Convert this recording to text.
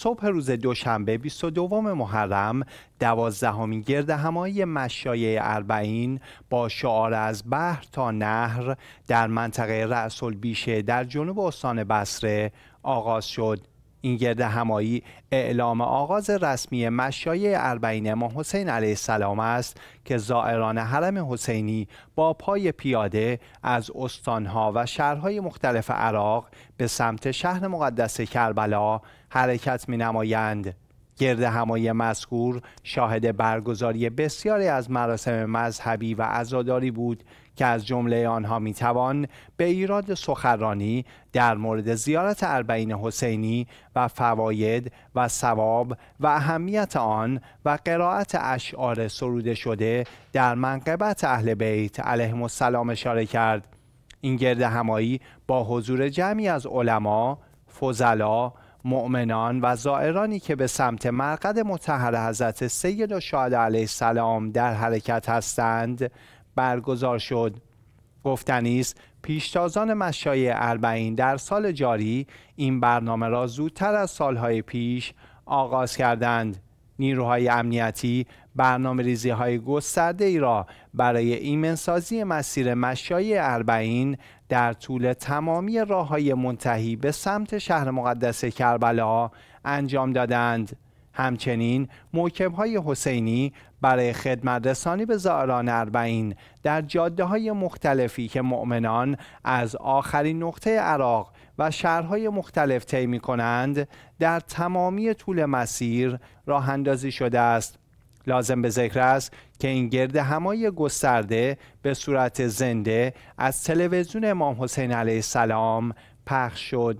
صبح روز دوشنبه 22 محرم دوازدهمین گرد همایی مشایع اربعین با شعار از بحر تا نهر در منطقه رسول بیشه در جنوب استان بصره آغاز شد این گرد همایی اعلام آغاز رسمی مشایع اربعین امام حسین علیه السلام است که زائران حرم حسینی با پای پیاده از استانها و شهرهای مختلف عراق به سمت شهر مقدس کربلا حرکت می نمایند. گرد همایی مذکور شاهد برگزاری بسیاری از مراسم مذهبی و عزاداری بود که از جمله آنها میتوان به ایراد سخرانی در مورد زیارت اربعین حسینی و فواید و ثواب و اهمیت آن و قرائت اشعار سروده شده در منقبت اهل بیت علیهم السلام اشاره کرد این گرد همایی با حضور جمعی از علما، فضلا، مؤمنان و زائرانی که به سمت مرقد متحر حضرت سید و شاد علیه السلام در حرکت هستند برگزار شد گفتنی است پیشتازان مشایع اربعین در سال جاری این برنامه را زودتر از سالهای پیش آغاز کردند نیروهای امنیتی برنامه ریزی های گسترده ای را برای ایمنسازی مسیر مشای اربعین در طول تمامی راه های منتهی به سمت شهر مقدس کربلا انجام دادند. همچنین موکب های حسینی برای خدمت رسانی به زائران اربعین در جاده های مختلفی که مؤمنان از آخرین نقطه عراق و شهرهای مختلف طی می کنند در تمامی طول مسیر راه اندازی شده است لازم به ذکر است که این گرد همای گسترده به صورت زنده از تلویزیون امام حسین علیه السلام پخش شد